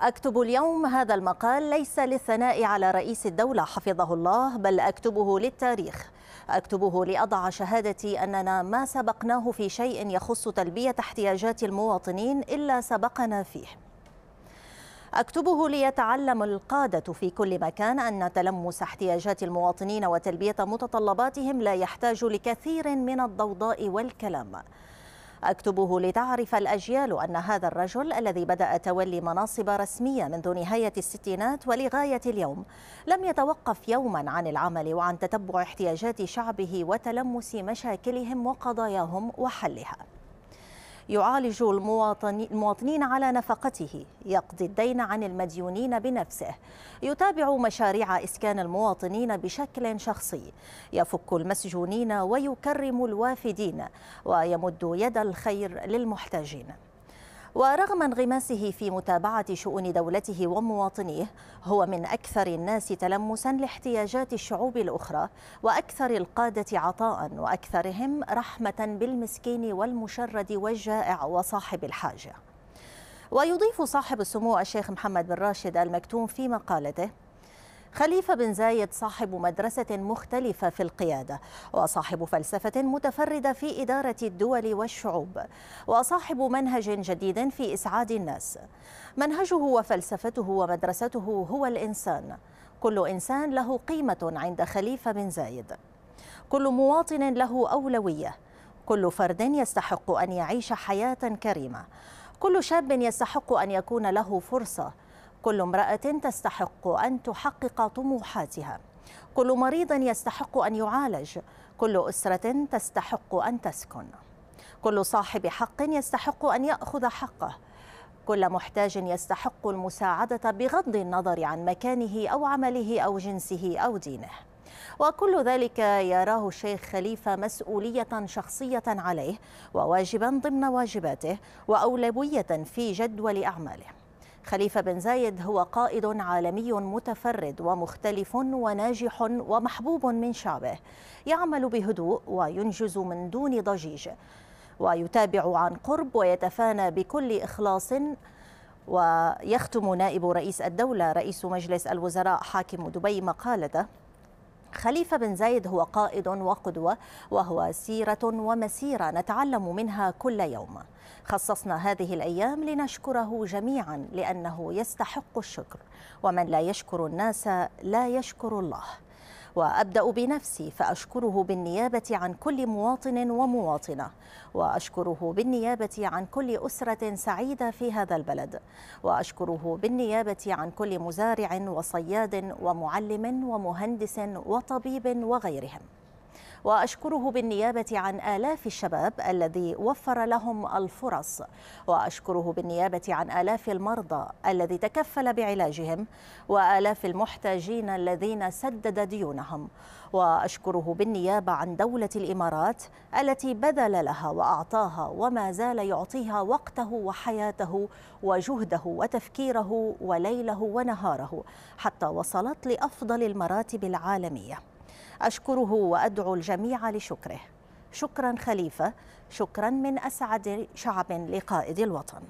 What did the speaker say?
أكتب اليوم هذا المقال ليس للثناء على رئيس الدولة حفظه الله بل أكتبه للتاريخ أكتبه لأضع شهادتي أننا ما سبقناه في شيء يخص تلبية احتياجات المواطنين إلا سبقنا فيه أكتبه ليتعلم القادة في كل مكان أن تلمس احتياجات المواطنين وتلبية متطلباتهم لا يحتاج لكثير من الضوضاء والكلام أكتبه لتعرف الأجيال أن هذا الرجل الذي بدأ تولي مناصب رسمية منذ نهاية الستينات ولغاية اليوم لم يتوقف يوما عن العمل وعن تتبع احتياجات شعبه وتلمس مشاكلهم وقضاياهم وحلها يعالج المواطنين على نفقته يقضي الدين عن المديونين بنفسه يتابع مشاريع إسكان المواطنين بشكل شخصي يفك المسجونين ويكرم الوافدين ويمد يد الخير للمحتاجين ورغم انغماسه في متابعة شؤون دولته ومواطنيه هو من أكثر الناس تلمسا لاحتياجات الشعوب الأخرى وأكثر القادة عطاء وأكثرهم رحمة بالمسكين والمشرد والجائع وصاحب الحاجة ويضيف صاحب السمو الشيخ محمد بن راشد المكتوم في مقالته خليفة بن زايد صاحب مدرسة مختلفة في القيادة وصاحب فلسفة متفردة في إدارة الدول والشعوب وصاحب منهج جديد في إسعاد الناس منهجه وفلسفته ومدرسته هو الإنسان كل إنسان له قيمة عند خليفة بن زايد كل مواطن له أولوية كل فرد يستحق أن يعيش حياة كريمة كل شاب يستحق أن يكون له فرصة كل امرأة تستحق أن تحقق طموحاتها كل مريض يستحق أن يعالج كل أسرة تستحق أن تسكن كل صاحب حق يستحق أن يأخذ حقه كل محتاج يستحق المساعدة بغض النظر عن مكانه أو عمله أو جنسه أو دينه وكل ذلك يراه الشيخ خليفة مسؤولية شخصية عليه وواجبا ضمن واجباته وأولوية في جدول أعماله خليفة بن زايد هو قائد عالمي متفرد ومختلف وناجح ومحبوب من شعبه يعمل بهدوء وينجز من دون ضجيج ويتابع عن قرب ويتفانى بكل إخلاص ويختم نائب رئيس الدولة رئيس مجلس الوزراء حاكم دبي مقالته خليفة بن زايد هو قائد وقدوة وهو سيرة ومسيرة نتعلم منها كل يوم خصصنا هذه الأيام لنشكره جميعا لأنه يستحق الشكر ومن لا يشكر الناس لا يشكر الله وأبدأ بنفسي فأشكره بالنيابة عن كل مواطن ومواطنة وأشكره بالنيابة عن كل أسرة سعيدة في هذا البلد وأشكره بالنيابة عن كل مزارع وصياد ومعلم ومهندس وطبيب وغيرهم وأشكره بالنيابة عن آلاف الشباب الذي وفر لهم الفرص وأشكره بالنيابة عن آلاف المرضى الذي تكفل بعلاجهم وآلاف المحتاجين الذين سدد ديونهم وأشكره بالنيابة عن دولة الإمارات التي بذل لها وأعطاها وما زال يعطيها وقته وحياته وجهده وتفكيره وليله ونهاره حتى وصلت لأفضل المراتب العالمية أشكره وأدعو الجميع لشكره شكرا خليفة شكرا من أسعد شعب لقائد الوطن